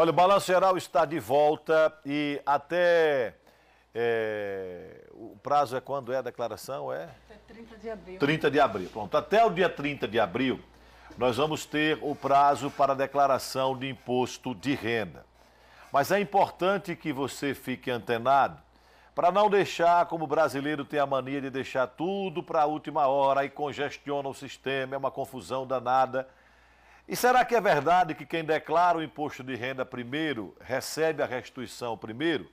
Olha, o Balanço Geral está de volta e até. É, o prazo é quando é a declaração? É? Até 30 de abril. 30 de abril. Pronto, até o dia 30 de abril, nós vamos ter o prazo para a declaração de imposto de renda. Mas é importante que você fique antenado para não deixar, como o brasileiro tem a mania de deixar tudo para a última hora e congestiona o sistema, é uma confusão danada. E será que é verdade que quem declara o imposto de renda primeiro recebe a restituição primeiro?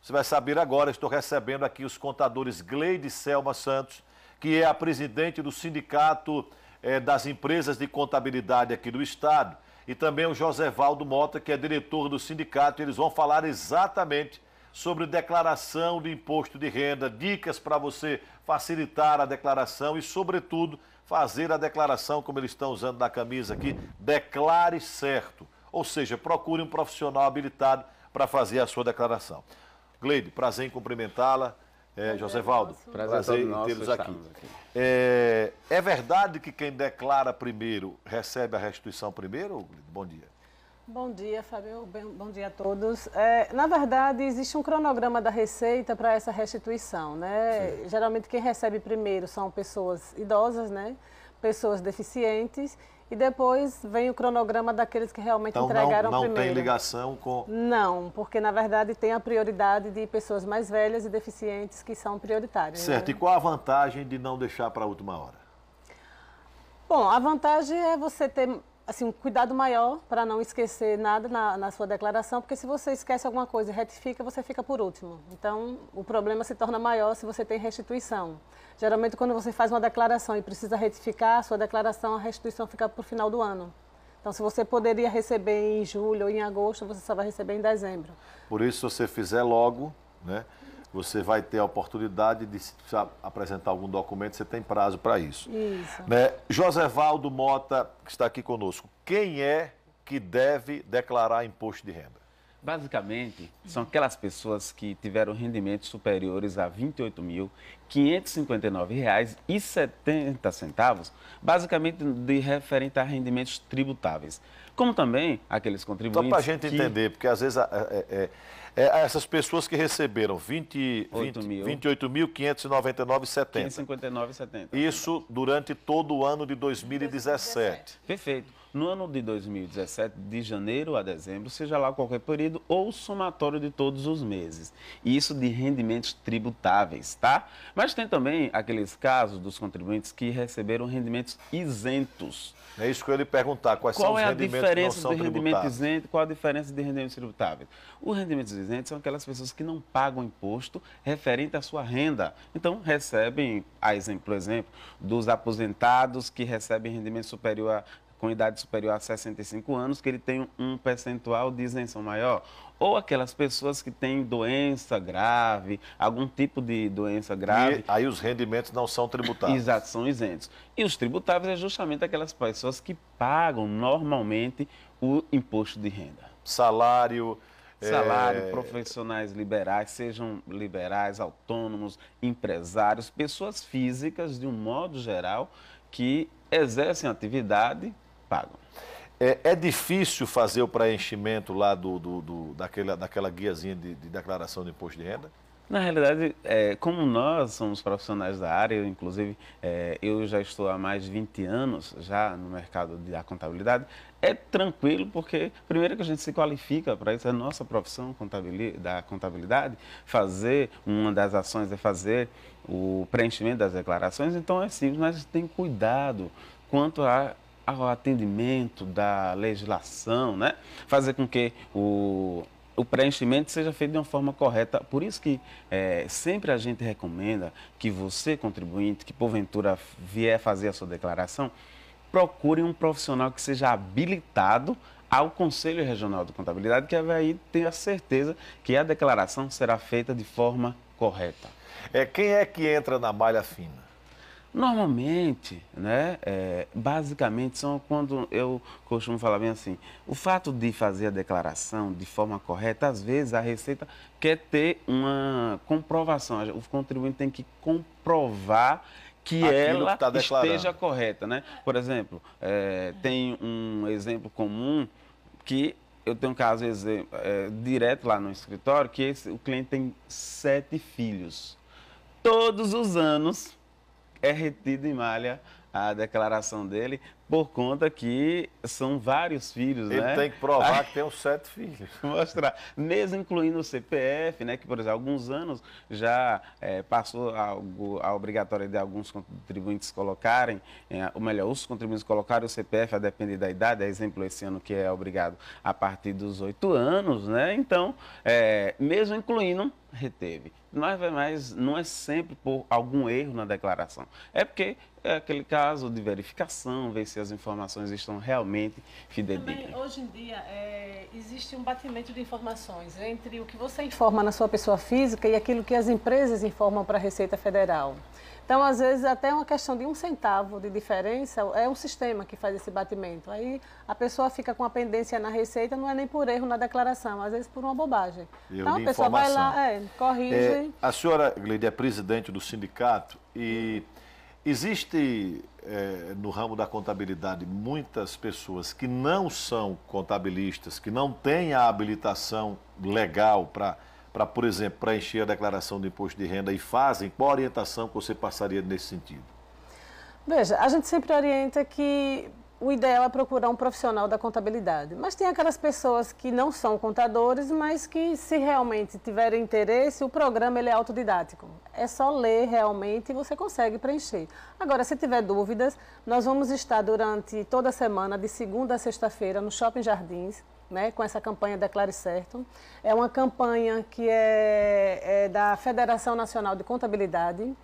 Você vai saber agora, estou recebendo aqui os contadores Gleide Selma Santos, que é a presidente do Sindicato eh, das Empresas de Contabilidade aqui do Estado, e também o José Valdo Mota, que é diretor do sindicato. Eles vão falar exatamente sobre declaração de imposto de renda, dicas para você facilitar a declaração e, sobretudo, fazer a declaração, como eles estão usando na camisa aqui, declare certo. Ou seja, procure um profissional habilitado para fazer a sua declaração. Gleide, prazer em cumprimentá-la. É, José Valdo, prazer, prazer em tê-los aqui. É, é, verdade que quem declara primeiro recebe a restituição primeiro? Bom dia. Bom dia, Fábio. Bom dia a todos. É, na verdade, existe um cronograma da Receita para essa restituição, né? Geralmente quem recebe primeiro são pessoas idosas, né? Pessoas deficientes e depois vem o cronograma daqueles que realmente então, entregaram não, não primeiro. Não tem ligação com. Não, porque na verdade tem a prioridade de pessoas mais velhas e deficientes que são prioritárias. Né? Certo. Né? E qual a vantagem de não deixar para a última hora? Bom, a vantagem é você ter assim, um cuidado maior para não esquecer nada na, na, sua declaração, porque se você esquece alguma coisa e retifica, você fica por último. Então, o problema se torna maior se você tem restituição. Geralmente, quando você faz uma declaração e precisa retificar, a sua declaração, a restituição fica para o final do ano. Então, se você poderia receber em julho ou em agosto, você só vai receber em dezembro. Por isso, se você fizer logo, né? você vai ter a oportunidade de se apresentar algum documento, você tem prazo para isso. Isso. Né? José Valdo Mota, que está aqui conosco, quem é que deve declarar imposto de renda? Basicamente, são aquelas pessoas que tiveram rendimentos superiores a R$ 28.559,70, basicamente de referente a rendimentos tributáveis. Como também aqueles contribuintes. Só para a gente que... entender, porque às vezes é, é, é é, essas pessoas que receberam 28.599,70. Isso né? durante todo o ano de 2017. Perfeito no ano de 2017, de janeiro a dezembro, seja lá qualquer período, ou somatório de todos os meses. E isso de rendimentos tributáveis, tá? Mas tem também aqueles casos dos contribuintes que receberam rendimentos isentos. É isso que eu ia lhe perguntar, quais qual são é os rendimentos que não são isento, qual a diferença de rendimentos tributáveis? Os rendimentos isentos são aquelas pessoas que não pagam imposto referente à sua renda. Então, recebem, a exemplo, exemplo, dos aposentados que recebem rendimento superior a com idade superior a 65 anos, que ele tem um percentual de isenção maior. Ou aquelas pessoas que têm doença grave, algum tipo de doença grave. E aí os rendimentos não são tributáveis. Exato, são isentos. E os tributáveis é justamente aquelas pessoas que pagam normalmente o imposto de renda. Salário. Salário, é... profissionais liberais, sejam liberais, autônomos, empresários, pessoas físicas, de um modo geral, que exercem atividade pagam. É, é difícil fazer o preenchimento lá do, do, do daquela, daquela guiazinha de, de, declaração de imposto de renda? Na realidade, é, como nós somos profissionais da área, inclusive é, eu já estou há mais de 20 anos já no mercado da contabilidade, é tranquilo porque primeiro que a gente se qualifica para isso, é nossa profissão da contabilidade, fazer uma das ações é fazer o preenchimento das declarações, então é simples, mas tem cuidado quanto a ao atendimento da legislação, né? fazer com que o, o preenchimento seja feito de uma forma correta. Por isso que é, sempre a gente recomenda que você, contribuinte, que porventura vier fazer a sua declaração, procure um profissional que seja habilitado ao Conselho Regional de Contabilidade, que aí tenha certeza que a declaração será feita de forma correta. É, quem é que entra na malha fina? Normalmente, né, é, basicamente, são quando eu costumo falar bem assim, o fato de fazer a declaração de forma correta, às vezes a Receita quer ter uma comprovação, o contribuinte tem que comprovar que Aquilo ela que tá esteja correta, né? Por exemplo, é, tem um exemplo comum que eu tenho um caso é, direto lá no escritório que esse, o cliente tem sete filhos. Todos os anos é retido em malha a declaração dele por conta que são vários filhos, Ele né? tem que provar Aí, que tem os sete filhos. Mostrar. Mesmo incluindo o CPF, né? Que, por exemplo, há alguns anos já é, passou algo, a obrigatória de alguns contribuintes colocarem, é, ou melhor, os contribuintes colocarem o CPF a depender da idade, é exemplo esse ano que é obrigado a partir dos oito anos, né? Então, é, mesmo incluindo reteve. Mas, mas não é sempre por algum erro na declaração. É porque é aquele caso de verificação, vem se se as informações estão realmente fidedignas. Também, hoje em dia, é, existe um batimento de informações entre o que você informa na sua pessoa física e aquilo que as empresas informam para a Receita Federal. Então, às vezes, até uma questão de um centavo de diferença é um sistema que faz esse batimento. Aí a pessoa fica com a pendência na receita, não é nem por erro na declaração, às vezes por uma bobagem. Eu então, a pessoa informação. vai lá, é, corrige. É, a senhora, Gleide, é presidente do sindicato e. Hum Existe é, no ramo da contabilidade muitas pessoas que não são contabilistas, que não têm a habilitação legal para, por exemplo, preencher a declaração do imposto de renda e fazem? Qual orientação que você passaria nesse sentido? Veja, a gente sempre orienta que o ideal é procurar um profissional da contabilidade. Mas tem aquelas pessoas que não são contadores, mas que se realmente tiverem interesse, o programa ele é autodidático. É só ler realmente e você consegue preencher. Agora, se tiver dúvidas, nós vamos estar durante toda a semana, de segunda a sexta-feira, no Shopping Jardins, né, com essa campanha Declare Certo. É uma campanha que é, é da Federação Nacional de Contabilidade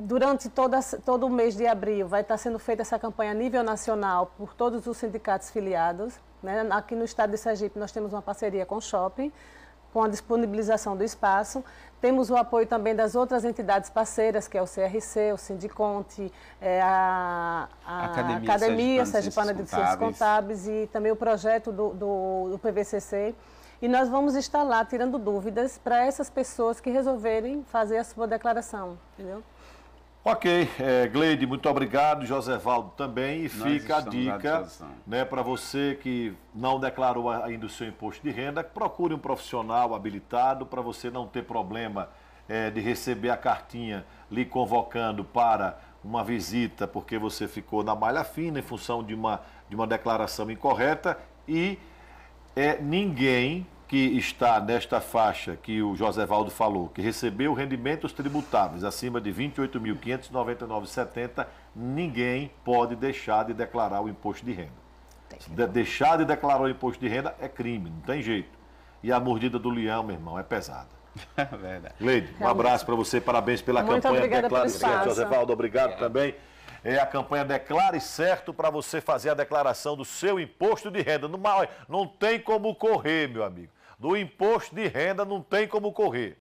durante toda, todo o mês de abril vai estar sendo feita essa campanha a nível nacional por todos os sindicatos filiados. Né? Aqui no estado de Sergipe nós temos uma parceria com o shopping, com a disponibilização do espaço. Temos o apoio também das outras entidades parceiras, que é o CRC, o Sindiconte, é a, a Academia, Academia Sergipana de Ciências Contábeis e também o projeto do, do, do PVCC. E nós vamos estar lá tirando dúvidas para essas pessoas que resolverem fazer a sua declaração, entendeu? Ok, é, Gleide, muito obrigado, Valdo também. E Nós fica a dica né, para você que não declarou ainda o seu imposto de renda, procure um profissional habilitado para você não ter problema é, de receber a cartinha lhe convocando para uma visita porque você ficou na malha fina em função de uma, de uma declaração incorreta e é, ninguém que está nesta faixa que o José Valdo falou, que recebeu rendimentos tributáveis acima de R$ 28.599,70, ninguém pode deixar de declarar o imposto de renda. De deixar de declarar o imposto de renda é crime, não tem jeito. E a mordida do leão, meu irmão, é pesada. É verdade. Leide, um abraço para você, parabéns pela Muito campanha Declare Certo. José Valdo, obrigado é. também. É a campanha Declare Certo para você fazer a declaração do seu imposto de renda. Não, não tem como correr, meu amigo do imposto de renda não tem como correr.